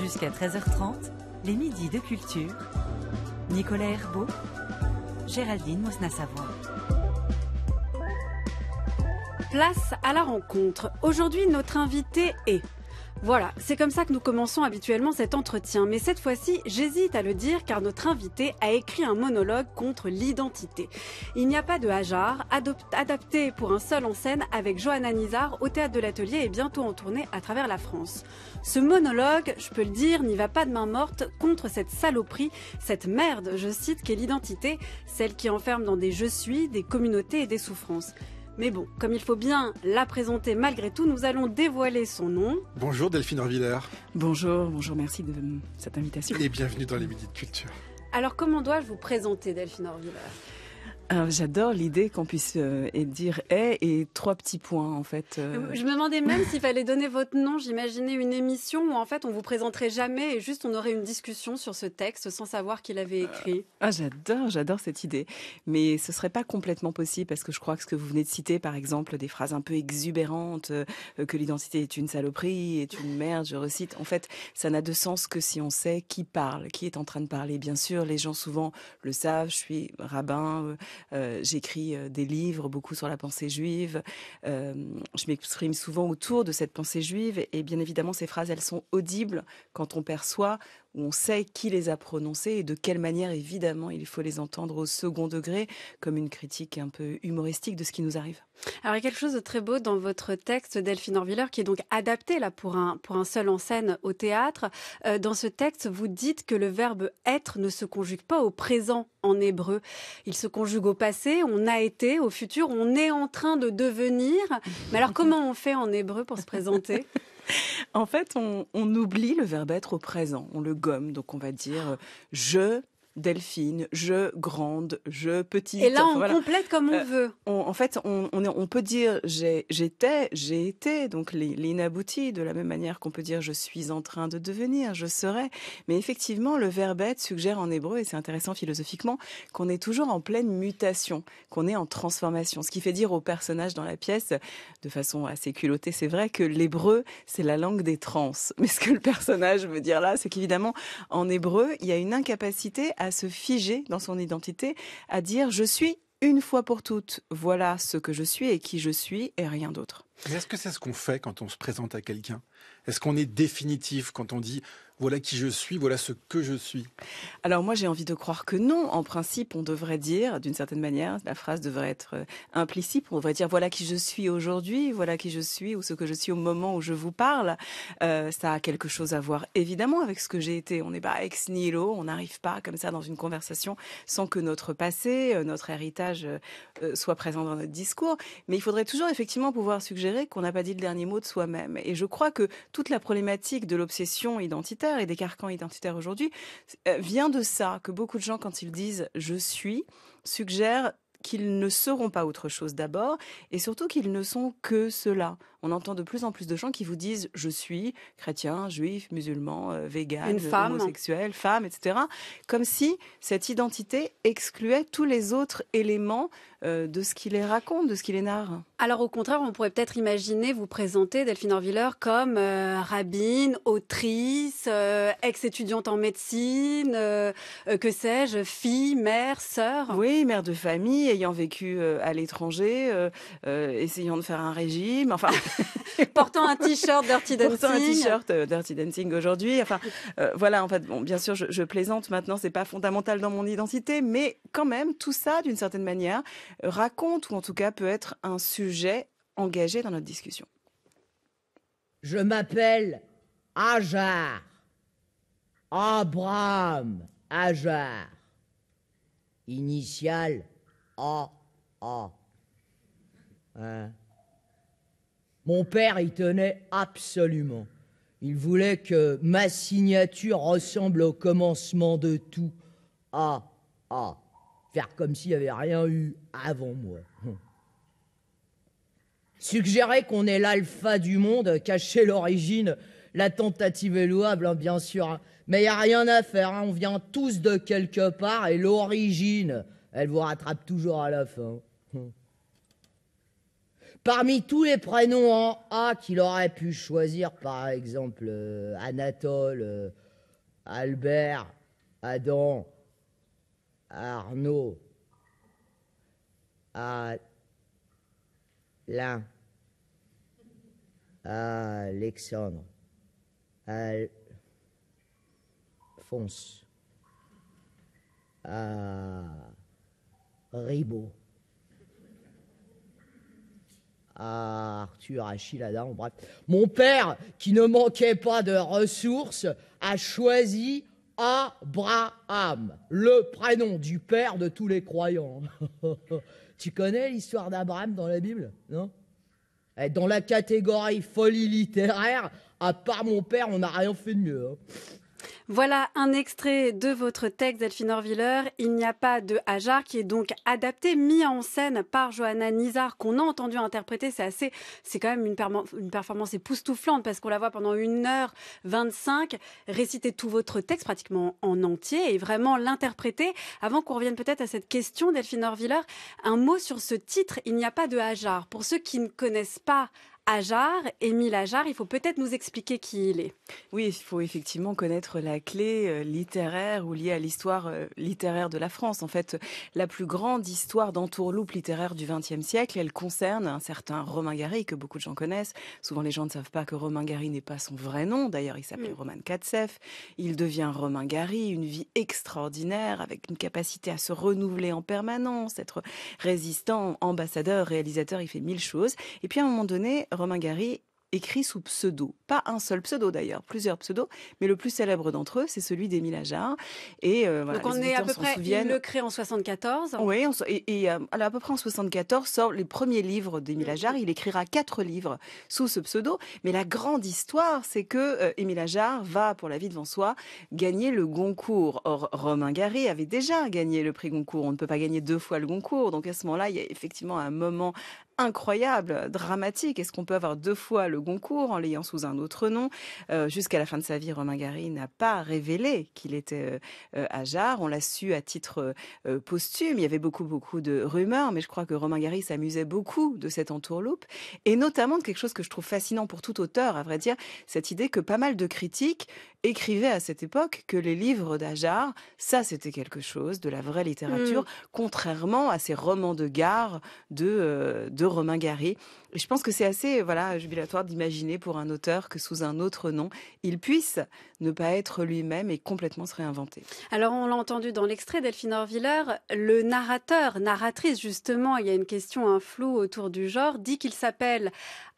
Jusqu'à 13h30, les midis de culture. Nicolas Herbeau, Géraldine Mosna-Savoie. Place à la rencontre. Aujourd'hui, notre invité est voilà, c'est comme ça que nous commençons habituellement cet entretien, mais cette fois-ci, j'hésite à le dire car notre invité a écrit un monologue contre l'identité. Il n'y a pas de hasard, adapté pour un seul en scène avec Johanna Nizar au théâtre de l'Atelier et bientôt en tournée à travers la France. Ce monologue, je peux le dire, n'y va pas de main morte contre cette saloperie, cette merde, je cite, qu'est l'identité, celle qui enferme dans des je suis, des communautés et des souffrances. Mais bon, comme il faut bien la présenter malgré tout, nous allons dévoiler son nom. Bonjour Delphine Orviller. Bonjour, bonjour, merci de cette invitation. Et bienvenue dans les Midi de Culture. Alors comment dois-je vous présenter Delphine Orviller ah, j'adore l'idée qu'on puisse euh, dire est et trois petits points en fait. Euh. Euh, je me demandais même s'il fallait donner votre nom. J'imaginais une émission où en fait on vous présenterait jamais et juste on aurait une discussion sur ce texte sans savoir qui l'avait écrit. Ah j'adore, j'adore cette idée. Mais ce serait pas complètement possible parce que je crois que ce que vous venez de citer par exemple des phrases un peu exubérantes que l'identité est une saloperie, est une merde, je recite. En fait, ça n'a de sens que si on sait qui parle, qui est en train de parler. Bien sûr, les gens souvent le savent. Je suis rabbin euh, j'écris euh, des livres beaucoup sur la pensée juive. Euh, je m'exprime souvent autour de cette pensée juive. Et bien évidemment, ces phrases, elles sont audibles quand on perçoit on sait qui les a prononcés et de quelle manière, évidemment, il faut les entendre au second degré, comme une critique un peu humoristique de ce qui nous arrive. Alors, il y a quelque chose de très beau dans votre texte, Delphine Orviller, qui est donc adapté là pour un, pour un seul en scène au théâtre. Euh, dans ce texte, vous dites que le verbe être ne se conjugue pas au présent en hébreu. Il se conjugue au passé, on a été, au futur, on est en train de devenir. Mais alors, comment on fait en hébreu pour se présenter En fait, on, on oublie le verbe être au présent, on le gomme. Donc on va dire euh, je Delphine, je grande, je petite. Et là, on complète comme on euh, veut. en fait, on, peut dire j'étais, j'ai été, donc l'inabouti, de la même manière qu'on peut dire je suis en train de devenir, je serai. Mais effectivement, le verbe être suggère en hébreu, et c'est intéressant philosophiquement, qu'on est toujours en pleine mutation, qu'on est en transformation. Ce qui fait dire au personnage dans la pièce, de façon assez culottée, c'est vrai que l'hébreu, c'est la langue des trans. Mais ce que le personnage veut dire là, c'est qu'évidemment, en hébreu, il y a une incapacité à à se figer dans son identité, à dire je suis une fois pour toutes, voilà ce que je suis et qui je suis et rien d'autre. Est-ce que c'est ce qu'on fait quand on se présente à quelqu'un Est-ce qu'on est définitif quand on dit voilà qui je suis, voilà ce que je suis Alors moi j'ai envie de croire que non. En principe, on devrait dire, d'une certaine manière, la phrase devrait être euh, implicite, on devrait dire voilà qui je suis aujourd'hui, voilà qui je suis ou ce que je suis au moment où je vous parle. Euh, ça a quelque chose à voir évidemment avec ce que j'ai été. On n'est pas ex nihilo, on n'arrive pas comme ça dans une conversation sans que notre passé, euh, notre héritage soit présent dans notre discours. Mais il faudrait toujours effectivement pouvoir suggérer qu'on n'a pas dit le dernier mot de soi-même. Et je crois que toute la problématique de l'obsession identitaire, et des carcans identitaires aujourd'hui, euh, vient de ça, que beaucoup de gens, quand ils disent je suis, suggèrent qu'ils ne seront pas autre chose d'abord, et surtout qu'ils ne sont que cela on entend de plus en plus de gens qui vous disent je suis chrétien, juif, musulman, euh, végan, femme. homosexuel, femme, etc. Comme si cette identité excluait tous les autres éléments euh, de ce qui les raconte, de ce qui les narre. Alors au contraire, on pourrait peut-être imaginer vous présenter Delphine Orviller comme euh, rabbine, autrice, ex-étudiante en médecine, que sais-je, fille, mère, sœur. Oui, mère de famille, ayant vécu à l'étranger, essayant de faire un régime, enfin. Portant un t-shirt Dirty Dancing. Portant un t-shirt euh, Dirty Dancing aujourd'hui. Enfin, euh, voilà, en fait, bon, bien sûr, je, plaisante maintenant, c'est pas fondamental dans mon identité, mais quand même, tout ça, d'une certaine manière, raconte ou en tout cas peut être un sujet engagé dans notre discussion. Je m'appelle Ajar. Abraham Ajar. Initial A. A. Hein? Mon père y tenait absolument. Il voulait que ma signature ressemble au commencement de tout. Ah, ah, Faire comme s'il n'y avait rien eu avant moi. Suggérer qu'on est l'alpha du monde, cacher l'origine, la tentative est louable, hein, bien sûr. Hein. Mais il n'y a rien à faire, hein. on vient tous de quelque part et l'origine, elle vous rattrape toujours à la fin. Parmi tous les prénoms en A qu'il aurait pu choisir, par exemple euh, Anatole, euh, Albert, Adam, Arnaud, Alain, Alexandre, Alphonse, euh, Ribot. Ah, Arthur, Achille, Adam, bref. Mon père, qui ne manquait pas de ressources, a choisi Abraham, le prénom du père de tous les croyants. tu connais l'histoire d'Abraham dans la Bible Non eh, Dans la catégorie folie littéraire, à part mon père, on n'a rien fait de mieux. Hein. Voilà un extrait de votre texte, Delphine Orviller. Il n'y a pas de Hajar, qui est donc adapté, mis en scène par Johanna Nizar, qu'on a entendu interpréter. C'est assez, c'est quand même une, performance époustouflante parce qu'on la voit pendant 1h25 réciter tout votre texte pratiquement en entier et vraiment l'interpréter. Avant qu'on revienne peut-être à cette question, Delphine Orviller, un mot sur ce titre, Il n'y a pas de Hajar. Pour ceux qui ne connaissent pas Ajar, Émile Ajar, il faut peut-être nous expliquer qui il est. Oui, il faut effectivement connaître la clé euh, littéraire ou liée à l'histoire euh, littéraire de la France. En fait, la plus grande histoire d'entourloupe littéraire du XXe siècle, elle concerne un certain Romain Gary que beaucoup de gens connaissent. Souvent, les gens ne savent pas que Romain Gary n'est pas son vrai nom. D'ailleurs, il s'appelle mm. Roman Il devient Romain Gary, une vie extraordinaire avec une capacité à se renouveler en permanence, être résistant, ambassadeur, réalisateur. Il fait mille choses. Et puis, à un moment donné, Romain Gary écrit sous pseudo. Pas un seul pseudo d'ailleurs, plusieurs pseudos, mais le plus célèbre d'entre eux, c'est celui d'Émile Ajar. Et euh, donc on est à peu près, le crée en 74. Oui, et, euh, à, peu près en 74 sort les premiers livres d'Émile Ajar. Il écrira quatre livres sous ce pseudo, mais la grande histoire, c'est que euh, Émile Ajar va, pour la vie devant soi, gagner le Goncourt. Or, Romain Gary avait déjà gagné le prix Goncourt. On ne peut pas gagner deux fois le Goncourt. Donc à ce moment-là, il y a effectivement un moment incroyable, dramatique. Est-ce qu'on peut avoir deux fois le Goncourt en l'ayant sous un autre nom. Euh, jusqu'à la fin de sa vie, Romain Gary n'a pas révélé qu'il était euh, euh On l'a su à titre euh, posthume. Il y avait beaucoup, beaucoup de rumeurs, mais je crois que Romain Gary s'amusait beaucoup de cette entourloupe et notamment de quelque chose que je trouve fascinant pour tout auteur, à vrai dire, cette idée que pas mal de critiques écrivaient à cette époque que les livres d'Ajar, ça c'était quelque chose de la vraie littérature, mm. contrairement à ces romans de gare de, de Romain Gary je pense que c'est assez voilà jubilatoire d'imaginer pour un auteur que sous un autre nom, il puisse ne pas être lui-même et complètement se réinventer. Alors on l'a entendu dans l'extrait Delphine Orviller, le narrateur, narratrice justement, il y a une question un flou autour du genre, dit qu'il s'appelle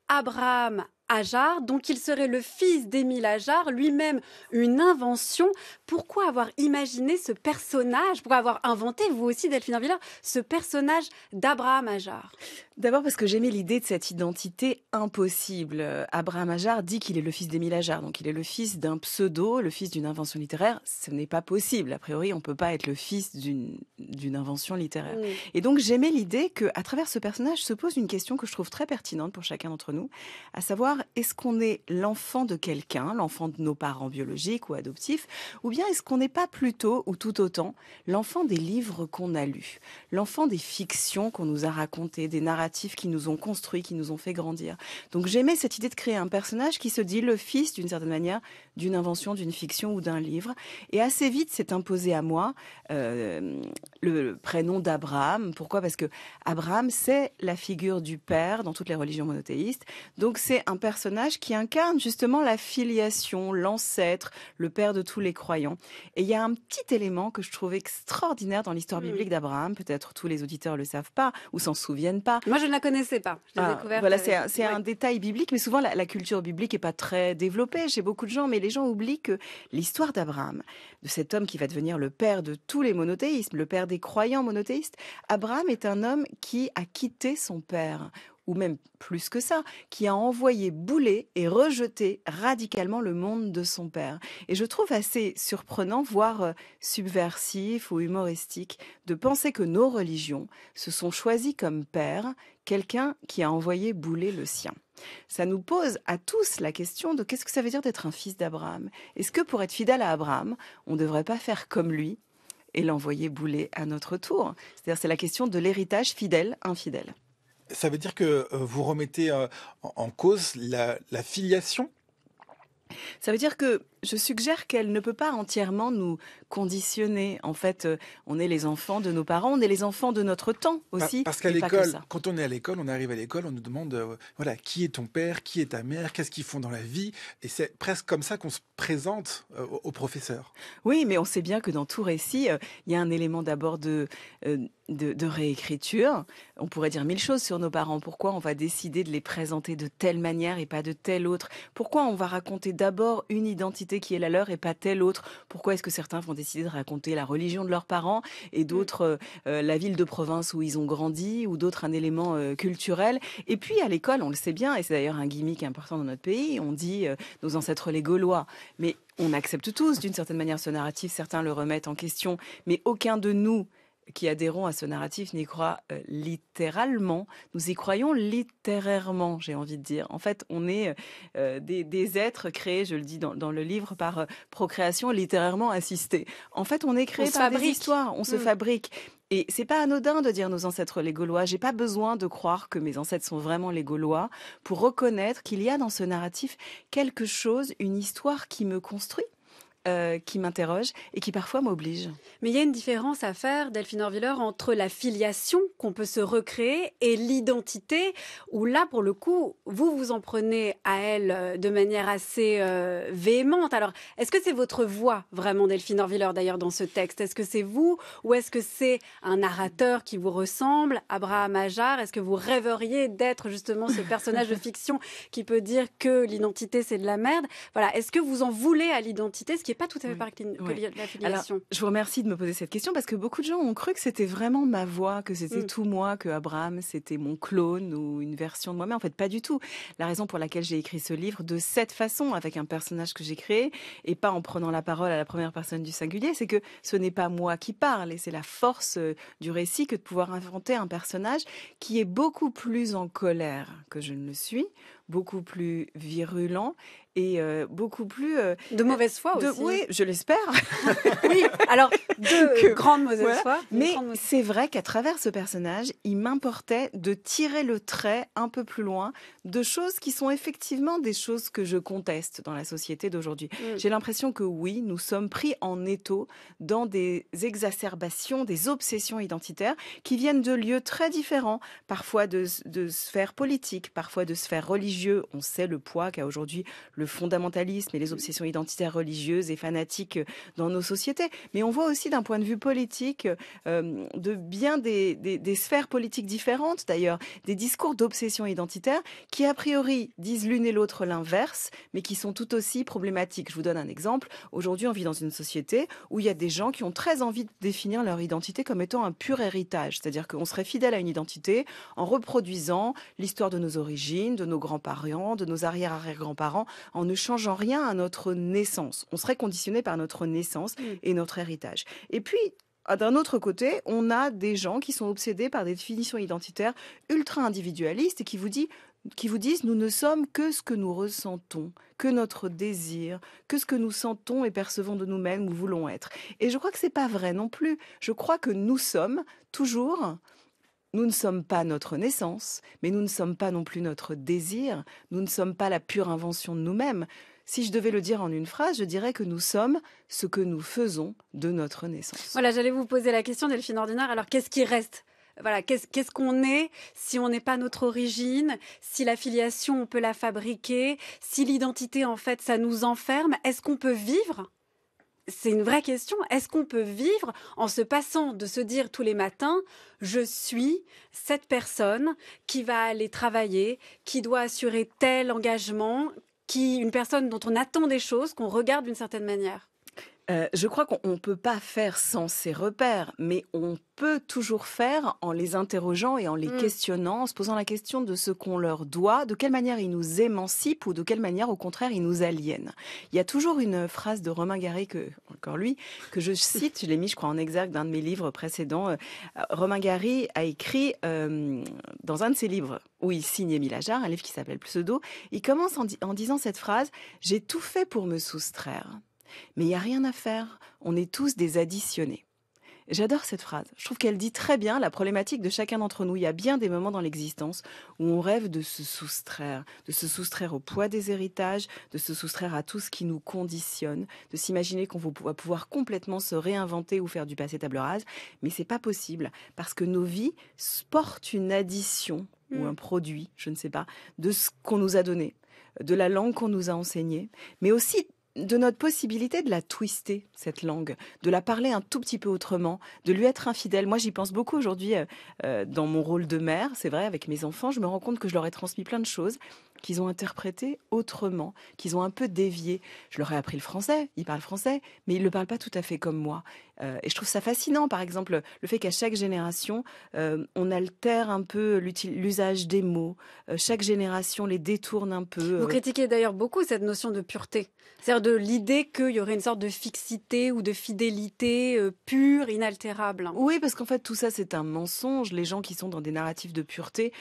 Abraham Ajar, donc il serait le fils d'Émile Ajar, lui-même une invention. Pourquoi avoir imaginé ce personnage, pourquoi avoir inventé, vous aussi Delphine Villard, ce personnage d'Abraham Ajar D'abord parce que j'aimais l'idée de cette identité impossible. Abraham Ajar dit qu'il est le fils d'Émile Ajar, donc il est le fils d'un pseudo, le fils d'une invention littéraire. Ce n'est pas possible. A priori, on ne peut pas être le fils d'une invention littéraire. Et donc j'aimais l'idée qu'à travers ce personnage se pose une question que je trouve très pertinente pour chacun d'entre nous, à savoir est-ce qu'on est l'enfant de quelqu'un, l'enfant de nos parents biologiques ou adoptifs, ou bien est-ce qu'on n'est pas plutôt ou tout autant l'enfant des livres qu'on a lus, l'enfant des fictions qu'on nous a racontées, des narratifs qui nous ont construits, qui nous ont fait grandir. Donc j'aimais cette idée de créer un personnage qui se dit le fils d'une certaine manière d'une invention, d'une fiction ou d'un livre. Et assez vite c'est imposé à moi euh, le prénom d'Abraham. Pourquoi Parce que Abraham, c'est la figure du père dans toutes les religions monothéistes. Donc c'est un personnage qui incarne justement la filiation, l'ancêtre, le père de tous les croyants. Et il y a un petit élément que je trouve extraordinaire dans l'histoire biblique d'Abraham. Peut-être tous les auditeurs le savent pas ou s'en souviennent pas. Moi, je ne la connaissais pas. Ah, voilà, euh, c'est un, détail biblique, mais souvent la, culture biblique est pas très développée chez beaucoup de gens. Mais les gens oublient que l'histoire d'Abraham, de cet homme qui va devenir le père de tous les monothéismes, le père des croyants monothéistes, Abraham est un homme qui a quitté son père ou même plus que ça, qui a envoyé bouler et rejeté radicalement le monde de son père. Et je trouve assez surprenant, voire euh, subversif ou humoristique, de penser que nos religions se sont choisies comme père quelqu'un qui a envoyé bouler le sien. Ça nous pose à tous la question de qu'est-ce que ça veut dire d'être un fils d'Abraham Est-ce que pour être fidèle à Abraham, on ne devrait pas faire comme lui et l'envoyer bouler à notre tour C'est-à-dire c'est la question de l'héritage fidèle-infidèle ça veut dire que euh, vous remettez euh, en cause la, la filiation ça veut dire que je suggère qu'elle ne peut pas entièrement nous conditionner. En fait, euh, on est les enfants de nos parents, on est les enfants de notre temps aussi. Parce qu'à l'école, quand on est à l'école, on arrive à l'école, on nous demande euh, voilà, qui est ton père, qui est ta mère, qu'est-ce qu'ils font dans la vie. Et c'est presque comme ça qu'on se présente euh, aux professeurs. Oui, mais on sait bien que dans tout récit, il y a un élément d'abord de réécriture. On pourrait dire mille choses sur nos parents. Pourquoi on va décider de les présenter de telle manière et pas de telle autre Pourquoi on va raconter d'abord une identité qui est la leur et pas telle autre Pourquoi est-ce que certains vont décider de raconter la religion de leurs parents et mm. d'autres euh, euh, la ville de province où ils ont grandi ou d'autres un élément euh, culturel Et puis à l'école, on le sait bien, et c'est d'ailleurs un gimmick important dans notre pays, on dit nos ancêtres les Gaulois. Mais on accepte tous d'une certaine manière ce narratif, certains le remettent en question, mais aucun de nous qui adhérons à ce narratif n'y croient euh, littéralement, nous y croyons littérairement, j'ai envie de dire. En fait, on est euh, euh, des, êtres créés, je le dis dans, le livre, par procréation littérairement assistée. En fait, on est créé par fabrique. des on se mm. fabrique. Et c'est pas anodin de dire nos ancêtres les Gaulois. J'ai pas besoin de croire que mes ancêtres sont vraiment les Gaulois pour reconnaître qu'il y a dans ce narratif quelque chose, une histoire qui me construit. Euh, qui m'interroge et qui parfois m'oblige. Mais il y a une différence à faire, Delphine Orviller, entre la filiation qu'on peut se recréer et l'identité, où là, pour le coup, vous vous en prenez à elle euh, de manière assez euh, véhémente. Alors, est-ce que c'est votre voix, vraiment, Delphine Orviller, d'ailleurs, dans ce texte Est-ce que c'est vous ou est-ce que c'est un narrateur qui vous ressemble, Abraham Ajar Est-ce que vous rêveriez d'être justement ce personnage de fiction qui peut dire que l'identité, c'est de la merde Voilà, est-ce que vous en voulez à l'identité, pas tout à fait je vous remercie de me poser cette question parce que beaucoup de gens ont cru que c'était vraiment ma voix, que c'était mm. tout moi, que Abraham c'était mon clone ou une version de moi-même. En fait, pas du tout. La raison pour laquelle j'ai écrit ce livre de cette façon, avec un personnage que j'ai créé et pas en prenant la parole à la première personne du singulier, c'est que ce n'est pas moi qui parle et c'est la force euh, du récit que de pouvoir inventer un personnage qui est beaucoup plus en colère que je ne le suis beaucoup plus virulent et euh, beaucoup plus euh, de mauvaise foi aussi. Oui, je l'espère. oui, alors de grande mauvaise foi. Mais c'est vrai qu'à travers ce personnage, il m'importait de tirer le trait un peu plus loin de choses qui sont effectivement des choses que je conteste dans la société d'aujourd'hui. Mm. J'ai l'impression que oui, nous sommes pris en étau dans des exacerbations, des obsessions identitaires qui viennent de lieux très différents, parfois de, de sphères politiques, parfois de sphères religieuses on sait le poids qu'a aujourd'hui le fondamentalisme et les obsessions identitaires religieuses et fanatiques euh, dans nos sociétés. Mais on voit aussi d'un point de vue politique, euh, de bien des, sphères politiques différentes d'ailleurs, des discours d'obsession identitaire qui a priori disent l'une et l'autre l'inverse, mais qui sont tout aussi problématiques. Je vous donne un exemple. Aujourd'hui, on vit dans une société où il y a des gens qui ont très envie de définir leur identité comme étant un pur héritage, c'est-à-dire qu'on serait fidèle à une identité en reproduisant l'histoire de nos origines, de nos grands parents de nos arrière-arrière-grands-parents, en ne changeant rien à notre naissance. On serait conditionné par notre naissance mm. et notre héritage. Et puis, ah, d'un autre côté, on a des gens qui sont obsédés par des définitions identitaires ultra individualistes et qui vous disent qui vous disent nous ne sommes que ce que nous ressentons, que notre désir, que ce que nous sentons et percevons de nous-mêmes ou voulons être. Et je crois que ce n'est pas vrai non plus. Je crois que nous sommes toujours nous ne sommes pas notre naissance, mais nous ne sommes pas non plus notre désir, nous ne sommes pas la pure invention de nous-mêmes. Si je devais le dire en une phrase, je dirais que nous sommes ce que nous faisons de notre naissance. Voilà, j'allais vous poser la question, Delphine Ordinaire. Alors, qu'est-ce qui reste voilà, qu'est-ce qu'on est si on n'est pas notre origine, si la filiation on peut la fabriquer, si l'identité en fait ça nous enferme, est-ce qu'on peut vivre c'est une vraie question. Est-ce qu'on peut vivre en se passant de se dire tous les matins, je suis cette personne qui va aller travailler, qui doit assurer tel engagement, qui une personne dont on attend des choses, qu'on regarde d'une certaine manière euh, je crois qu'on ne peut pas faire sans ces repères, mais on peut toujours faire en les interrogeant et en les mm. questionnant, en se posant la question de ce qu'on leur doit, de quelle manière ils nous émancipent ou de quelle manière, au contraire, ils nous aliènent. Il y a toujours une phrase de Romain Gary, encore lui, que je cite, je l'ai mis, je crois, en exergue d'un de mes livres précédents. Euh, Romain Gary a écrit euh, dans un de ses livres où il signe Émile Ajar, un livre qui s'appelle Pseudo, il commence en disant cette phrase J'ai tout fait pour me soustraire. Mais il n'y a rien à faire, on est tous des additionnés. J'adore cette phrase. Je trouve qu'elle dit très bien la problématique de chacun d'entre nous. Il y a bien des moments dans l'existence où on rêve de se soustraire, de se soustraire au poids des héritages, de se soustraire à tout ce qui nous conditionne, de s'imaginer qu'on va pouvoir complètement se réinventer ou faire du passé table rase. Mais c'est pas possible parce que nos vies portent une addition ou mm. un produit, je ne sais pas, de ce qu'on nous a donné, de la langue qu'on nous a enseignée, mais aussi de notre possibilité de la twister, cette langue, de la parler un tout petit peu autrement, de lui être infidèle. Moi, j'y pense beaucoup aujourd'hui euh, euh, dans mon rôle de mère, c'est vrai, avec mes enfants, je me rends compte que je leur ai transmis plein de choses qu'ils ont interprété autrement, qu'ils ont un peu dévié. Je leur ai appris le français, ils parlent français, mais ils ne le parlent pas tout à fait comme moi. Euh, et je trouve ça fascinant, par exemple, le fait qu'à chaque génération, euh, on altère un peu l'usage des mots. Euh, chaque génération les détourne un peu. Vous critiquez d'ailleurs beaucoup cette notion de pureté, c'est-à-dire de l'idée qu'il y aurait une sorte de fixité ou de fidélité pure, inaltérable. Oui, parce qu'en fait, tout ça, c'est un mensonge. Les gens qui sont dans des narratifs de pureté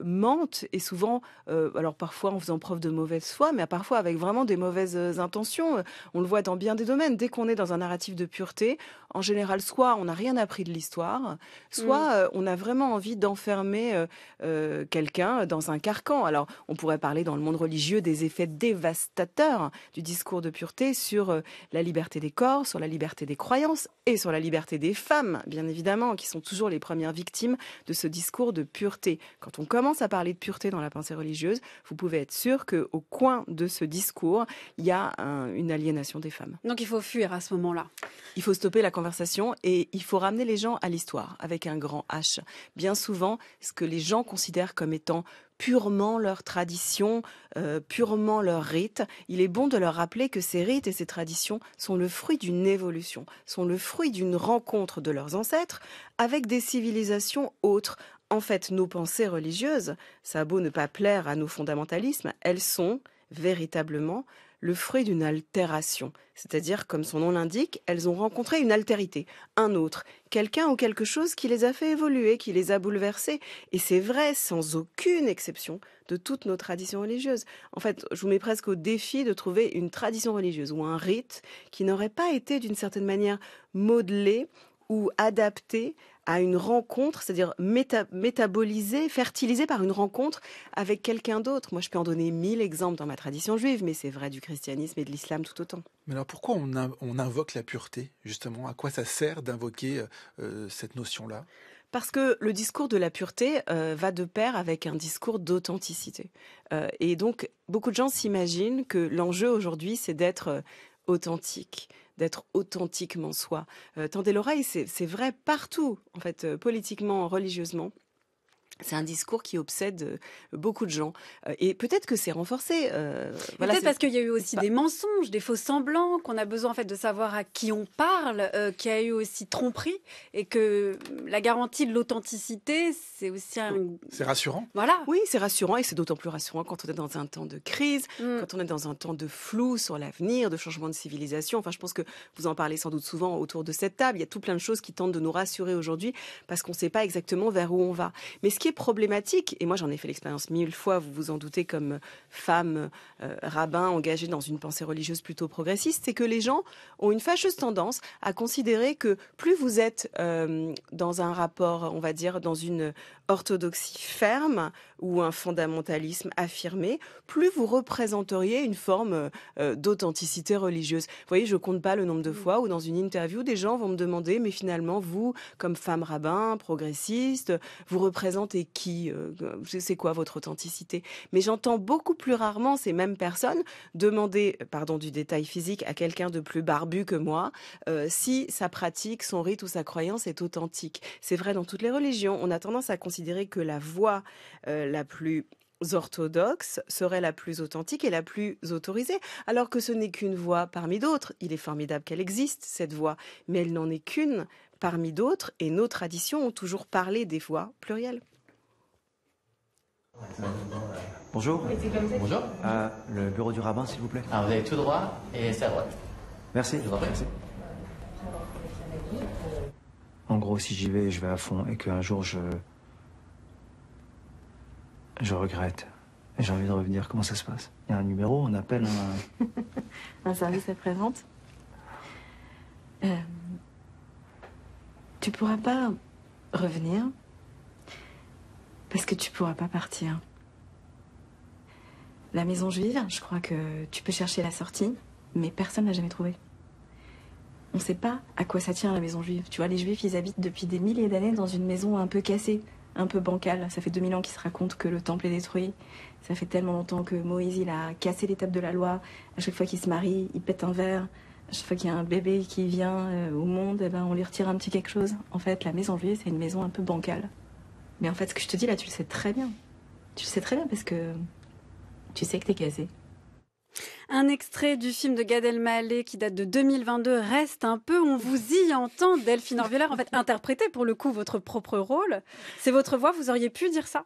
mentent et souvent, alors alors parfois en faisant preuve de mauvaise foi, mais parfois avec vraiment des mauvaises euh, intentions. Euh, on le voit dans bien des domaines. Dès qu'on est dans un narratif de pureté, en général, soit on n'a rien appris de l'histoire, soit mm. euh, on a vraiment envie d'enfermer quelqu'un dans un carcan. Alors, on pourrait parler dans le monde religieux des effets dévastateurs du discours de pureté sur la liberté des corps, sur la liberté des croyances et sur la liberté des femmes, bien évidemment, qui sont toujours les premières victimes de ce discours de pureté. Quand on commence à parler de pureté dans la pensée religieuse, vous pouvez être sûr qu'au coin de ce discours, il y a une aliénation des femmes. Donc il faut fuir à ce moment-là. Il faut stopper la conversation et il faut ramener les gens à l'histoire avec un grand H. Bien souvent, ce que les gens considèrent comme étant purement leur tradition, euh, purement leur rite. Il est bon de leur rappeler que ces rites et ces traditions sont le fruit d'une évolution, sont le fruit d'une rencontre de leurs ancêtres avec des civilisations autres, en fait, nos pensées religieuses, ça a beau ne pas plaire à nos fondamentalismes, elles sont véritablement le fruit d'une altération. C'est-à-dire, comme son nom l'indique, elles ont rencontré une altérité, un autre, quelqu'un ou quelque chose qui les a fait évoluer, qui les a bouleversés. Et c'est vrai, sans aucune exception, de toutes nos traditions religieuses. En fait, je vous mets presque au défi de trouver une tradition religieuse ou un rite qui n'aurait pas été d'une certaine manière modelé ou adapté à une rencontre, c'est-à-dire métabolisée, fertilisée par une rencontre avec quelqu'un d'autre. Moi, je peux en donner mille exemples dans ma tradition juive, mais c'est vrai du christianisme et de l'islam tout autant. Mais alors pourquoi on, invoque la pureté, justement À quoi ça sert d'invoquer euh, euh, cette notion-là parce que le discours de la pureté euh, va de pair avec un discours d'authenticité. et donc, beaucoup de gens s'imaginent que l'enjeu aujourd'hui, c'est d'être authentique, d'être authentiquement soi. Euh, tendez l'oreille, c'est vrai partout, en fait, euh, politiquement, religieusement. C'est un discours qui obsède euh, beaucoup de gens. Euh, et peut-être que c'est renforcé. Euh, peut-être parce qu'il y a eu aussi des mensonges, des faux semblants, qu'on a besoin en fait de savoir à qui on parle, qui qu'il y a eu aussi tromperie et que la garantie de l'authenticité, c'est aussi un. C'est rassurant. Voilà. Oui, c'est rassurant et c'est d'autant plus rassurant quand on est dans un temps de crise, mm. quand on est dans un temps de flou sur l'avenir, de changement de civilisation. Enfin, je pense que vous en parlez sans doute souvent autour de cette table. Il y a tout plein de choses qui tentent de nous rassurer aujourd'hui parce qu'on ne sait pas exactement vers où on va. Mais ce qui problématique, et moi j'en ai fait l'expérience mille fois, vous vous en doutez comme femme euh, rabbin engagée dans une pensée religieuse plutôt progressiste, c'est que les gens ont une fâcheuse tendance à considérer que plus vous êtes euh, dans un rapport, on va dire, dans une orthodoxie ferme ou un fondamentalisme affirmé, plus vous représenteriez une forme euh, d'authenticité religieuse. Vous voyez, je compte pas le nombre de mm. fois où dans une interview, des gens vont me demander, mais finalement, vous, comme femme rabbin, progressiste, vous représentez qui euh, C'est quoi votre authenticité Mais j'entends beaucoup plus rarement ces mêmes personnes demander, pardon du détail physique, à quelqu'un de plus barbu que moi, euh, si sa pratique, son rite ou sa croyance est authentique. C'est vrai dans toutes les religions. On a tendance à considérer que la voie euh, la plus orthodoxe serait la plus authentique et la plus autorisée, alors que ce n'est qu'une voie parmi d'autres. Il est formidable qu'elle existe, cette voie, mais elle n'en est qu'une parmi d'autres, et nos traditions ont toujours parlé des voies plurielles. Bonjour. Bonjour. Euh, le bureau du rabbin, s'il vous plaît. Ah, vous allez tout droit et c'est à droite. Merci. Je vous en Merci. En gros, si j'y vais, je vais à fond et qu'un jour je, je regrette. J'ai envie de revenir. Comment ça se passe Il y a un numéro, on appelle un... un service après présente euh, Tu pourras pas revenir parce que tu pourras pas partir. La maison juive, je crois que tu peux chercher la sortie, mais personne n'a jamais trouvé. On ne sait pas à quoi ça tient la maison juive. Tu vois, les juifs, ils habitent depuis des milliers d'années dans une maison un peu cassée un peu bancal. Ça fait 2000 ans qu'il se raconte que le temple est détruit. Ça fait tellement longtemps que Moïse, il a cassé l'étape de la loi. À chaque fois qu'il se marie, il pète un verre. À chaque fois qu'il y a un bébé qui vient euh, au monde, eh ben, on lui retire un petit quelque chose. En fait, la maison juive, c'est une maison un peu bancale. Mais en fait, ce que je te dis là, tu le sais très bien. Tu le sais très bien parce que tu sais que t'es casé. Un extrait du film de Gad Elmaleh qui date de 2022 reste un peu. On vous y entend, Delphine Orvillard, en fait, interpréter pour le coup votre propre rôle. C'est votre voix. Vous auriez pu dire ça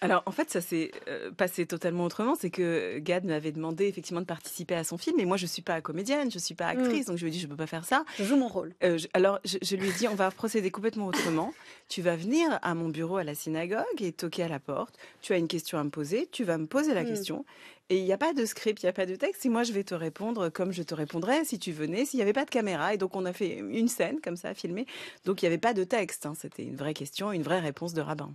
alors en fait, ça s'est euh, passé totalement autrement. C'est que Gad m'avait demandé effectivement de participer à son film, mais moi je ne suis pas comédienne, je ne suis pas mm. actrice, donc je lui ai dit je peux pas faire ça. Je joue mon rôle. Euh, alors je, lui ai dit on va procéder complètement autrement. tu vas venir à mon bureau à la synagogue et toquer à la porte. Tu as une question à me poser, tu vas me poser la mm. question et il n'y a pas de script, il n'y a pas de texte. Et moi, je vais te répondre comme je te répondrais si tu venais, s'il n'y avait pas de caméra. Et donc, on a fait une scène comme ça, filmée. Donc, il n'y avait pas de texte. Hein. C'était une vraie question, une vraie réponse de rabbin.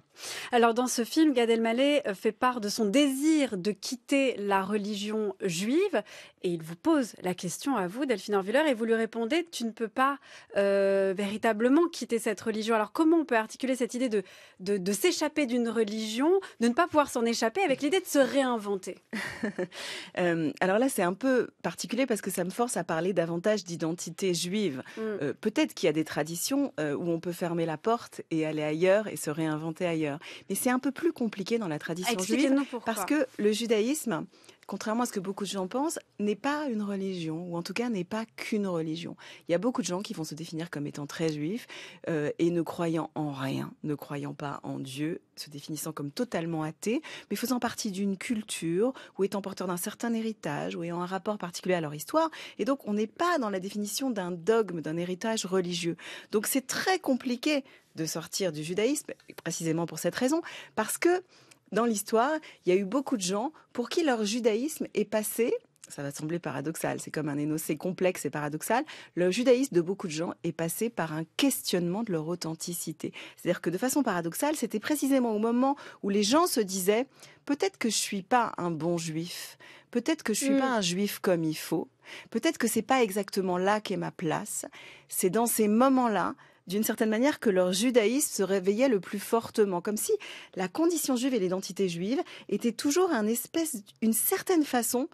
Alors, dans ce film, Gad Elmaleh euh, fait part de son désir de quitter la religion juive. Et il vous pose la question à vous, Delphine Orvilleur, et vous lui répondez tu ne peux pas euh, véritablement quitter cette religion. Alors, comment on peut articuler cette idée de, de s'échapper d'une religion, de ne pas pouvoir s'en échapper avec l'idée de se réinventer Euh, alors là, c'est un peu particulier parce que ça me force à parler davantage d'identité juive. Mm. Euh, peut-être qu'il y a des traditions euh, où on peut fermer la porte et aller ailleurs et se réinventer ailleurs. Mais c'est un peu plus compliqué dans la tradition ah, juive parce que le judaïsme contrairement à ce que beaucoup de gens pensent, n'est pas une religion, ou en tout cas n'est pas qu'une religion. Il y a beaucoup de gens qui vont se définir comme étant très juifs euh, et ne croyant en rien, ne croyant pas en Dieu, se définissant comme totalement athée, mais faisant partie d'une culture, ou étant porteur d'un certain héritage, ou ayant un rapport particulier à leur histoire. Et donc on n'est pas dans la définition d'un dogme, d'un héritage religieux. Donc c'est très compliqué de sortir du judaïsme, précisément pour cette raison, parce que dans l'histoire, il y a eu beaucoup de gens pour qui leur judaïsme est passé, ça va sembler paradoxal, c'est comme un énoncé complexe et paradoxal, le judaïsme de beaucoup de gens est passé par un questionnement de leur authenticité. C'est-à-dire que de façon paradoxale, c'était précisément au moment où les gens se disaient peut-être que je suis pas un bon juif, peut-être que je suis mm. pas un juif comme il faut, peut-être que c'est pas exactement là qu'est ma place. C'est dans ces moments-là d'une certaine manière que leur judaïsme se réveillait le plus fortement, comme si la condition juive et l'identité juive étaient toujours un espèce, une certaine façon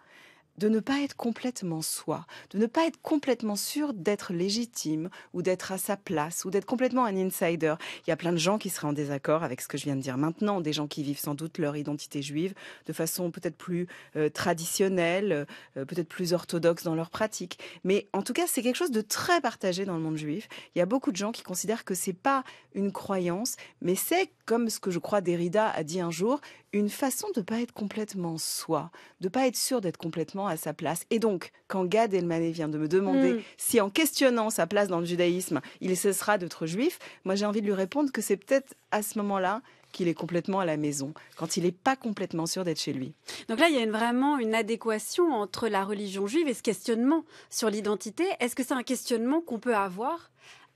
de ne pas être complètement soi, de ne pas être complètement sûr d'être légitime ou d'être à sa place ou d'être complètement un insider. Il y a plein de gens qui seraient en désaccord avec ce que je viens de dire maintenant, des gens qui vivent sans doute leur identité juive de façon peut-être plus euh, traditionnelle, euh, peut-être plus orthodoxe dans leur pratique. Mais en tout cas, c'est quelque chose de très partagé dans le monde juif. Il y a beaucoup de gens qui considèrent que c'est pas une croyance, mais c'est comme ce que je crois Derrida a dit un jour, une façon de pas être complètement soi, de pas être sûr d'être complètement à sa place. Et donc, quand Gad Elmaleh vient de me demander hmm. si en questionnant sa place dans le judaïsme, il cessera d'être juif, moi j'ai envie de lui répondre que c'est peut-être à ce moment-là qu'il est complètement à la maison, quand il n'est pas complètement sûr d'être chez lui. Donc là, il y a vraiment une adéquation entre la religion juive et ce questionnement sur l'identité. Est-ce que c'est un questionnement qu'on peut avoir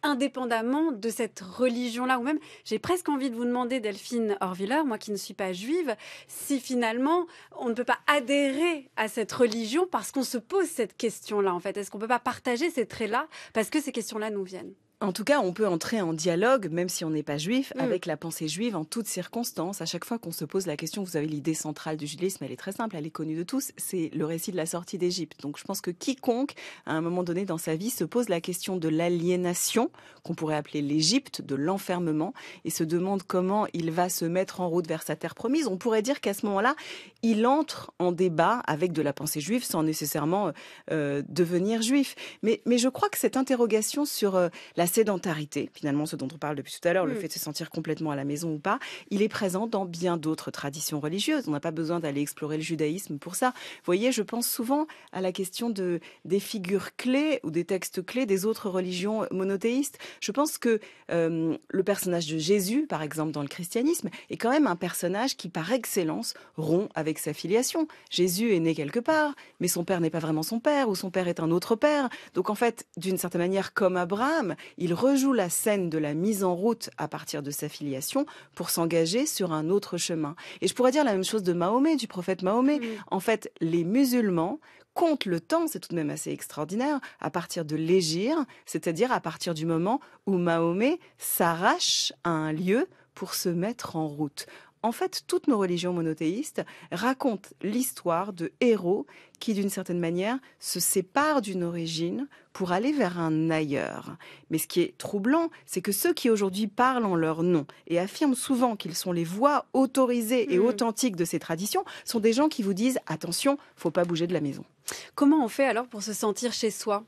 indépendamment de cette religion-là, ou même, j'ai presque envie de vous demander, Delphine Horviller, moi qui ne suis pas juive, si finalement on ne peut pas adhérer à cette religion parce qu'on se pose cette question-là, en fait. Est-ce qu'on ne peut pas partager ces traits-là parce que ces questions-là nous viennent en tout cas, on peut entrer en dialogue, même si on n'est pas juif, mm. avec la pensée juive en toutes circonstances. À chaque fois qu'on se pose la question, vous avez l'idée centrale du judaïsme, elle est très simple, elle est connue de tous, c'est le récit de la sortie d'Égypte. Donc je pense que quiconque, à un moment donné dans sa vie, se pose la question de l'aliénation, qu'on pourrait appeler l'Égypte, de l'enfermement, et se demande comment il va se mettre en route vers sa terre promise, on pourrait dire qu'à ce moment-là, il entre en débat avec de la pensée juive sans nécessairement euh, euh, devenir juif. Mais, mais je crois que cette interrogation sur euh, la sédentarité, finalement ce dont on parle depuis tout à l'heure, le mm. fait de se sentir complètement à la maison ou pas, il est présent dans bien d'autres traditions religieuses. On n'a pas besoin d'aller explorer le judaïsme pour ça. Vous voyez, je pense souvent à la question de, des figures clés ou des textes clés des autres religions monothéistes. Je pense que euh, le personnage de Jésus, par exemple, dans le christianisme, est quand même un personnage qui, par excellence, rompt avec sa filiation. Jésus est né quelque part, mais son père n'est pas vraiment son père, ou son père est un autre père. Donc en fait, d'une certaine manière, comme Abraham, il rejoue la scène de la mise en route à partir de sa filiation pour s'engager sur un autre chemin. Et je pourrais dire la même chose de Mahomet, du prophète Mahomet. Mm. En fait, les musulmans comptent le temps, c'est tout de même assez extraordinaire, à partir de l'égir, c'est-à-dire à partir du moment où Mahomet s'arrache à un lieu pour se mettre en route. En fait, toutes nos religions monothéistes racontent l'histoire de héros qui, d'une certaine manière, se séparent d'une origine pour aller vers un ailleurs. Mais ce qui est troublant, c'est que ceux qui aujourd'hui parlent en leur nom et affirment souvent qu'ils sont les voix autorisées et mmh. authentiques de ces traditions sont des gens qui vous disent attention, faut pas bouger de la maison. Comment on fait alors pour se sentir chez soi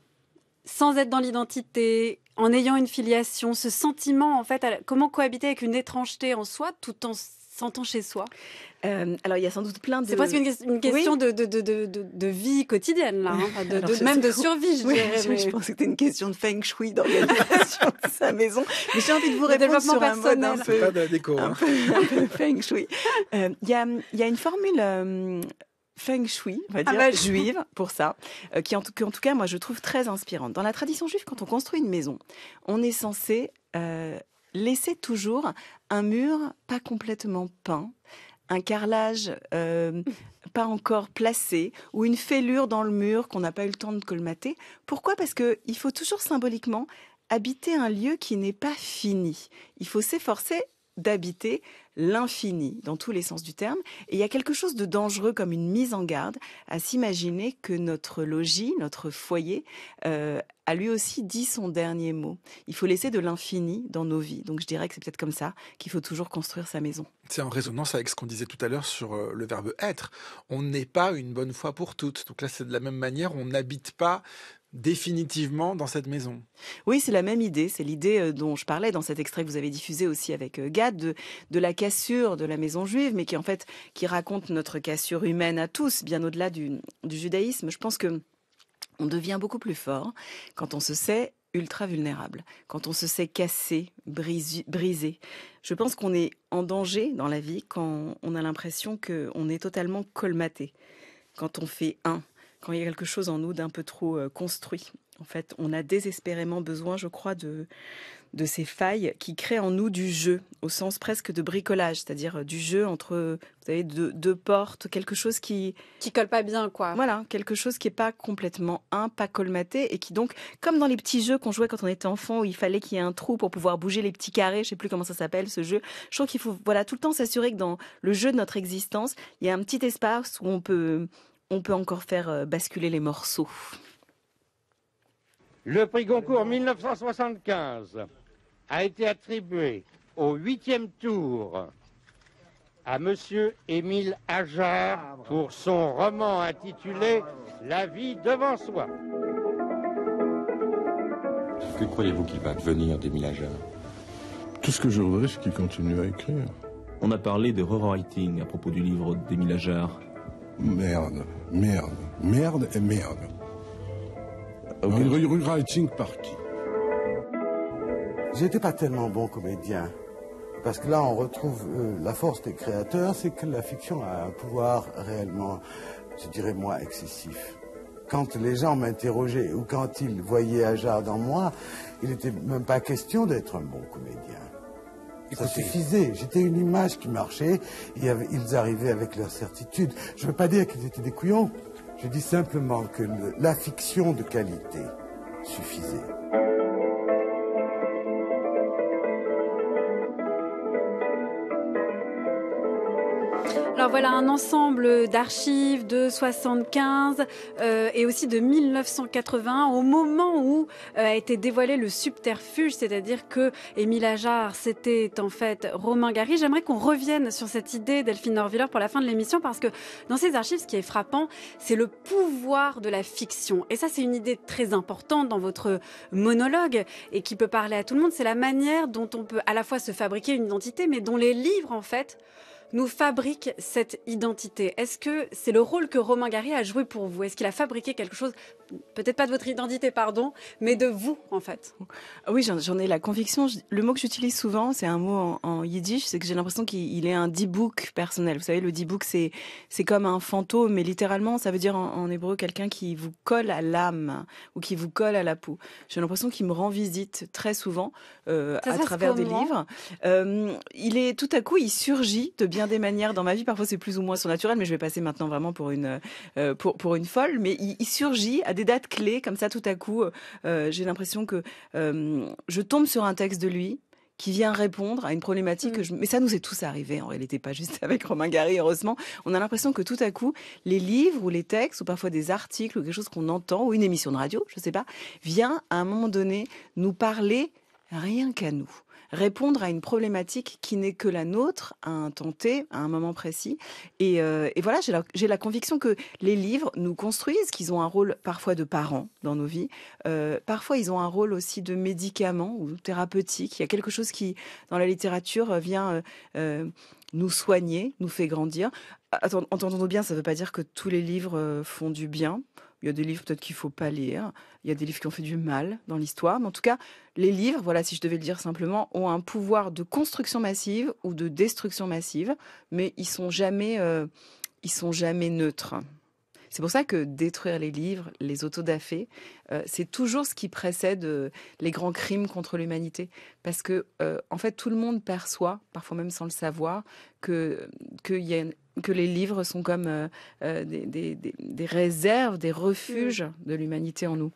sans être dans l'identité, en ayant une filiation, ce sentiment en fait, comment cohabiter avec une étrangeté en soi tout en s'entend chez soi euh, Alors, il y a sans doute plein de. C'est presque une, question de, de, de, de, vie quotidienne, là, hein, même de survie, je dirais. Je, mais... je pense que c'était une question de feng shui, d'organisation de sa maison. Mais j'ai envie de vous répondre sur un mode un peu. Pas de déco, un, hein. peu, feng shui. Euh, il y, a, y, a, une formule. Euh, feng shui, on va ah dire, bah, juive pour ça, qui en tout, en tout cas, moi, je trouve très inspirante. Dans la tradition juive, quand on construit une maison, on est censé laissez toujours un mur pas complètement peint, un carrelage euh, pas encore placé ou une fêlure dans le mur qu'on n'a pas eu le temps de colmater. Pourquoi Parce qu'il faut toujours symboliquement habiter un lieu qui n'est pas fini. Il faut s'efforcer d'habiter l'infini, dans tous les sens du terme. Et il y a quelque chose de dangereux comme une mise en garde à s'imaginer que notre logis, notre foyer, euh, a lui aussi dit son dernier mot. Il faut laisser de l'infini dans nos vies. Donc je dirais que c'est peut-être comme ça qu'il faut toujours construire sa maison. C'est en résonance avec ce qu'on disait tout à l'heure sur euh, le verbe être. On n'est pas une bonne fois pour toutes. Donc là, c'est de la même manière, on n'habite pas définitivement dans cette maison. Oui, c'est la même idée, c'est l'idée euh, dont je parlais dans cet extrait que vous avez diffusé aussi avec euh, Gad de, la cassure de la maison juive, mais qui en fait qui raconte notre cassure humaine à tous, bien au-delà du, judaïsme. Je pense que on devient beaucoup plus fort quand on se sait ultra vulnérable, quand on se sait cassé, brisé. brisé. Je pense qu'on est en danger dans la vie quand on a l'impression qu'on est totalement colmaté, quand on fait un quand il y a quelque chose en nous d'un peu trop euh, construit. En fait, on a désespérément besoin, je crois, de, de ces failles qui créent en nous du jeu, au sens presque de bricolage, c'est-à-dire euh, du jeu entre, vous savez, deux, deux, portes, quelque chose qui... Qui colle pas bien, quoi. Voilà, quelque chose qui est pas complètement un, pas colmaté, et qui donc, comme dans les petits jeux qu'on jouait quand on était enfant, où il fallait qu'il y ait un trou pour pouvoir bouger les petits carrés, je sais plus comment ça s'appelle, ce jeu, je trouve qu'il faut, voilà, tout le temps s'assurer que dans le jeu de notre existence, il y a un petit espace où on peut on peut encore faire euh, basculer les morceaux. Le prix Goncourt 1975 a été attribué au huitième tour à Monsieur Émile Ajar pour son roman intitulé La vie devant soi. Que croyez-vous qu'il va devenir d'Émile Ajar Tout ce que je voudrais, c'est qu'il continue à écrire. On a parlé de rewriting à propos du livre d'Émile Ajar merde, merde, merde et merde. Un party. J'étais pas tellement bon comédien. Parce que là, on retrouve euh, la force des créateurs, c'est que la fiction a un pouvoir réellement, je dirais moi, excessif. Quand les gens m'interrogeaient ou quand ils voyaient Ajar dans moi, il n'était même pas question d'être un bon comédien. Ça suffisait. J'étais une image qui marchait. Et ils arrivaient avec leur certitude. Je ne veux pas dire qu'ils étaient des couillons. Je dis simplement que la fiction de qualité suffisait. voilà un ensemble d'archives de 75 euh, et aussi de 1980, au moment où euh, a été dévoilé le subterfuge, c'est-à-dire que Émile Ajar, c'était en fait Romain Gary. J'aimerais qu'on revienne sur cette idée Delphine Norviller pour la fin de l'émission, parce que dans ces archives, ce qui est frappant, c'est le pouvoir de la fiction. Et ça, c'est une idée très importante dans votre monologue et qui peut parler à tout le monde. C'est la manière dont on peut à la fois se fabriquer une identité, mais dont les livres, en fait, nous fabrique cette identité Est-ce que c'est le rôle que Romain Gary a joué pour vous Est-ce qu'il a fabriqué quelque chose, peut-être pas de votre identité, pardon, mais de vous en fait Oui, j'en ai la conviction. Le mot que j'utilise souvent, c'est un mot en, yiddish, c'est que j'ai l'impression qu'il est un D-book personnel. Vous savez, le D-book, c'est comme un fantôme, mais littéralement, ça veut dire en, hébreu quelqu'un qui vous colle à l'âme ou qui vous colle à la peau. J'ai l'impression qu'il me rend visite très souvent euh, à travers des livres. Euh, il est tout à coup, il surgit de bien des manières dans ma vie. Parfois, c'est plus ou moins surnaturel, mais je vais passer maintenant vraiment pour une, euh, pour, pour une folle. Mais il, surgit à des dates clés, comme ça, tout à coup. Euh, j'ai l'impression que euh, je tombe sur un texte de lui qui vient répondre à une problématique. Mais ça nous est tous arrivé, en réalité, pas juste avec Romain Gary, heureusement. On a l'impression que tout à coup, les livres ou les textes, ou parfois des articles, ou quelque chose qu'on entend, ou une émission de radio, je sais pas, vient à un moment donné nous parler rien qu'à nous répondre à une problématique qui n'est que la nôtre à un temps à un moment précis. Et, euh, voilà, j'ai la, conviction que les livres nous construisent, qu'ils ont un rôle parfois de parents dans nos vies, euh, parfois ils ont un rôle aussi de médicament ou thérapeutique. Il y a quelque chose qui, dans la littérature, vient... Euh, nous soigner, nous fait grandir. Entendons-nous bien, ça ne veut pas dire que tous les livres font du bien. Il y a des livres peut-être qu'il faut pas lire. Il y a des livres qui ont fait du mal dans l'histoire. Mais en tout cas, les livres, voilà, si je devais le dire simplement, ont un pouvoir de construction massive ou de destruction massive, mais ils sont jamais, euh, sont jamais neutres. C'est pour ça que détruire les livres, les autodafés, euh, c'est toujours ce qui précède euh, les grands crimes contre l'humanité. Parce que, en fait, tout le monde perçoit, parfois même sans le savoir, qu'il que y a que les livres sont comme euh, euh, des, réserves, des refuges mm. de l'humanité en nous.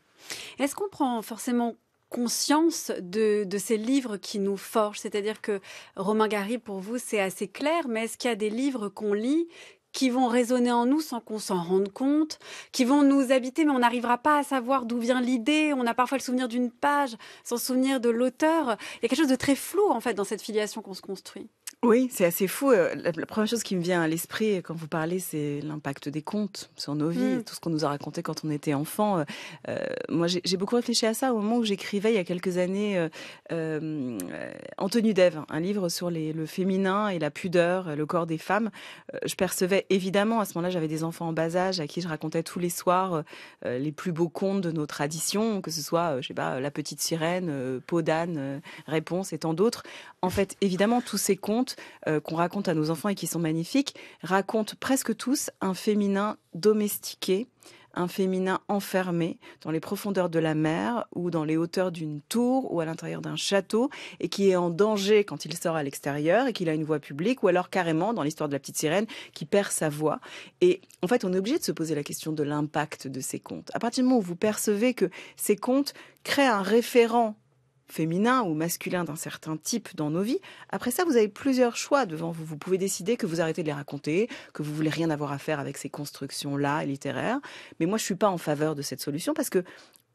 Est-ce qu'on prend forcément conscience de, de, ces livres qui nous forgent C'est-à-dire que Romain Gary, pour vous, c'est assez clair, mais est-ce qu'il y a des livres qu'on lit qui vont résonner en nous sans qu'on s'en rende compte, qui vont nous habiter, mais on n'arrivera pas à savoir d'où vient l'idée. On a parfois le souvenir d'une page, sans souvenir de l'auteur. Il y a quelque chose de très flou, en fait, dans cette filiation qu'on se construit. Oui, c'est assez fou. Euh, la, première chose qui me vient à l'esprit quand vous parlez, c'est l'impact des contes sur nos vies, mm. tout ce qu'on nous a raconté quand on était enfant. Euh, euh, moi, j'ai beaucoup réfléchi à ça au moment où j'écrivais il y a quelques années en tenue Anthony un livre sur le féminin et la pudeur, le corps des femmes. je percevais évidemment, à ce moment-là, j'avais des enfants en bas âge à qui je racontais tous les soirs les plus beaux contes de nos traditions, que ce soit, je sais pas, La Petite Sirène, Peau d'âne, Réponse et tant d'autres. En fait, évidemment, tous ces contes euh, qu'on raconte à nos enfants et qui sont magnifiques, racontent presque tous un féminin domestiqué, un féminin enfermé dans les profondeurs de la mer ou dans les hauteurs d'une tour ou à l'intérieur d'un château et qui est en danger quand il sort à l'extérieur et qu'il a une voix publique ou alors carrément dans l'histoire de la petite sirène qui perd sa voix. Et en fait, on est obligé de se poser la question de l'impact de ces contes. À partir du moment où vous percevez que ces contes créent un référent féminin ou masculin d'un certain type dans nos vies. Après ça, vous avez plusieurs choix devant vous. Vous pouvez décider que vous arrêtez de les raconter, que vous voulez rien avoir à faire avec ces constructions-là littéraires. Mais moi, je suis pas en faveur de cette solution parce que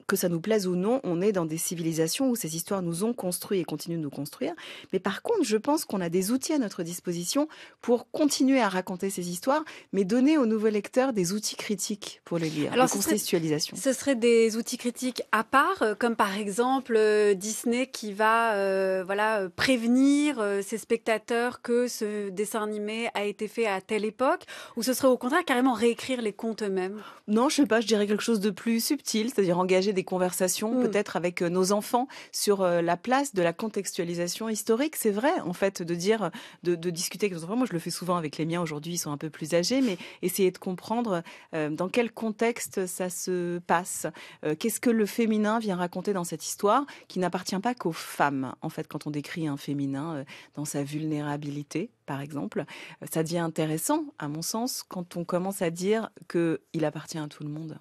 que ça nous plaise ou non, on est dans des civilisations où ces histoires nous ont construits et continuent de nous construire. Mais par contre, je pense qu'on a des outils à notre disposition pour continuer à raconter ces histoires, mais donner aux nouveaux lecteurs des outils critiques pour les lire, Alors, contextualisation. ce serait des outils critiques à part, euh, comme par exemple euh, Disney qui va euh, voilà, prévenir ses spectateurs que ce dessin animé a été fait à telle époque, ou ce serait au contraire carrément réécrire les contes eux-mêmes Non, je sais pas, je dirais quelque chose de plus subtil, c'est-à-dire engager des conversations mm. peut-être avec euh, nos enfants sur euh, la place de la contextualisation historique. C'est vrai, en fait, de dire, de, discuter avec nos enfants. Moi, je le fais souvent avec les miens aujourd'hui, ils sont un peu plus âgés, mais essayer de comprendre euh, dans quel contexte ça se passe. Qu'est-ce que le féminin vient raconter dans cette histoire qui n'appartient pas qu'aux femmes, en fait, quand on décrit un féminin dans sa vulnérabilité, par exemple. Ça devient intéressant, à mon sens, quand on commence à dire qu'il appartient à tout le monde.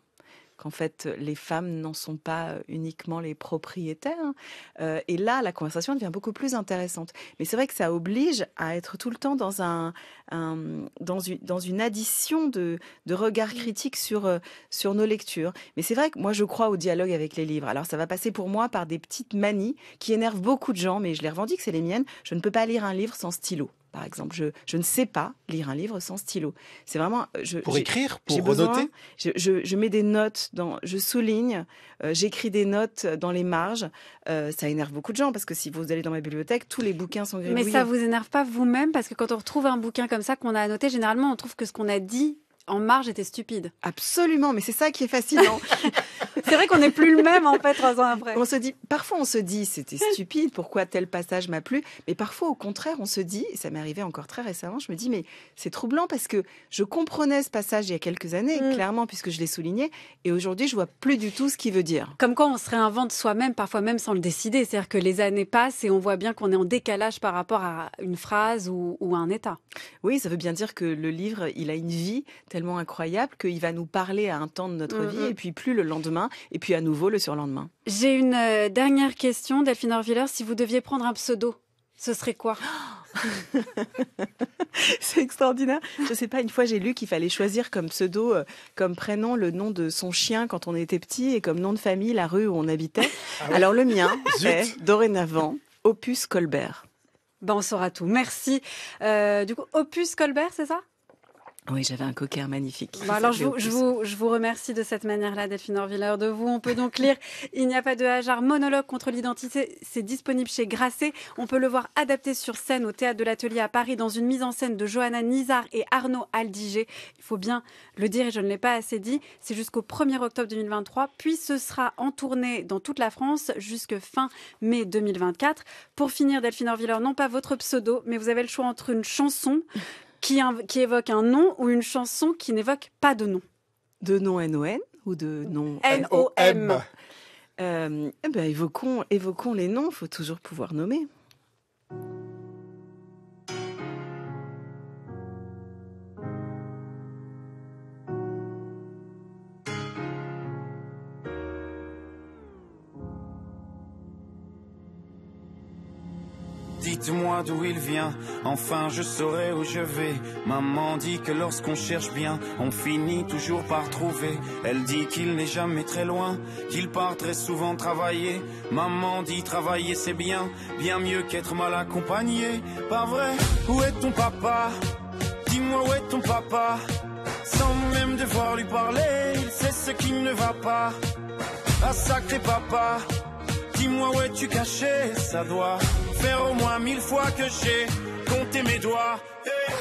En fait les femmes n'en sont pas euh, uniquement les propriétaires. Hein. Euh, et là, la conversation devient beaucoup plus intéressante. Mais c'est vrai que ça oblige à être tout le temps dans une, addition de, de regards critiques sur euh, sur nos lectures. Mais c'est vrai que moi je crois au dialogue avec les livres. Alors ça va passer pour moi par des petites manies qui énervent beaucoup de gens, mais je les revendique, c'est les miennes. Je ne peux pas lire un livre sans stylo par exemple. Je, ne sais pas lire un livre sans stylo. C'est vraiment. Je, pour écrire, pour noter je, mets des notes, dans, je souligne, euh, j'écris des notes dans les marges. Euh, ça énerve beaucoup de gens parce que si vous allez dans ma bibliothèque, tous les bouquins sont grisés. Mais ça vous énerve pas vous-même parce que quand on retrouve un bouquin comme ça qu'on a annoté, généralement on trouve que ce qu'on a dit en marge était stupide. Absolument, mais c'est ça qui est fascinant. c'est vrai qu'on n'est plus le même en fait trois ans après. On se dit, parfois on se dit c'était stupide, pourquoi tel passage m'a plu, mais parfois au contraire on se dit, et ça m'est arrivé encore très récemment, je me dis mais c'est troublant parce que je comprenais ce passage il y a quelques années, mm. clairement puisque je l'ai souligné, et aujourd'hui je vois plus du tout ce qu'il veut dire. Comme quand on se réinvente soi-même, parfois même sans le décider, c'est-à-dire que les années passent et on voit bien qu'on est en décalage par rapport à une phrase ou, un état. Oui, ça veut bien dire que le livre il a une vie telle incroyable qu'il va nous parler à un temps de notre mm, vie mm. et puis plus le lendemain et puis à nouveau le surlendemain. J'ai une euh, dernière question, Delphine Orviller. Si vous deviez prendre un pseudo, ce serait quoi C'est extraordinaire. Je ne sais pas, une fois j'ai lu qu'il fallait choisir comme pseudo, euh, comme prénom, le nom de son chien quand on était petit et comme nom de famille la rue où on habitait. Ah Alors le mien est dorénavant Opus Colbert. Ben, on saura tout. Merci. Euh, du coup, Opus Colbert, c'est ça oui, j'avais un cocker magnifique. Bah, alors, je vous, je, vous, remercie de cette manière-là, Delphine Orvilleur. de vous. On peut donc lire Il n'y a pas de hasard, monologue contre l'identité. C'est disponible chez Grasset. On peut le voir adapté sur scène au théâtre de l'Atelier à Paris dans une mise en scène de Johanna Nizar et Arnaud Aldiger. Il faut bien le dire, et je ne l'ai pas assez dit, c'est jusqu'au 1er octobre 2023. Puis ce sera en tournée dans toute la France jusqu'à fin mai 2024. Pour finir, Delphine Orvilleur, non pas votre pseudo, mais vous avez le choix entre une chanson qui, évoque un nom ou une chanson qui n'évoque pas de nom. De nom N-O-N ou de nom N-O-M euh, eh ben évoquons, évoquons les noms, faut toujours pouvoir nommer. dis moi d'où il vient, enfin je saurai où je vais. Maman dit que lorsqu'on cherche bien, on finit toujours par trouver. Elle dit qu'il n'est jamais très loin, qu'il part très souvent travailler. Maman dit travailler c'est bien, bien mieux qu'être mal accompagné. Pas vrai, où est ton papa Dis-moi où est ton papa Sans même devoir lui parler, il sait ce qui ne va pas. Ah sacré papa, dis-moi où es-tu caché, ça doit faire au moins mille fois que j'ai compté mes doigts. et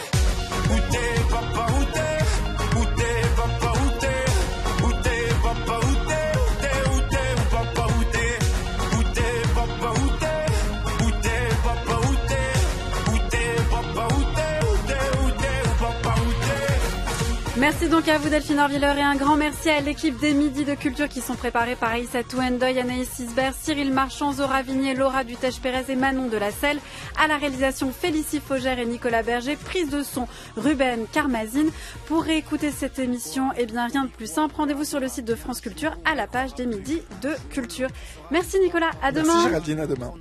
Où t'es, papa, où t'es Merci donc à vous Delphine Orviller et un grand merci à l'équipe des Midi de Culture qui sont préparés par Aïssa Touendoy, Anaïs Sisbert, Cyril Marchand, Zora Vignier, Laura Dutèche-Pérez et Manon de la Selle. À la réalisation, Félicie Faugère et Nicolas Berger. Prise de son, Ruben Carmazine. Pour réécouter cette émission, et eh bien rien de plus simple, rendez-vous sur le site de France Culture à la page des Midi de Culture. Merci Nicolas, à demain. Merci Géraldine, à demain.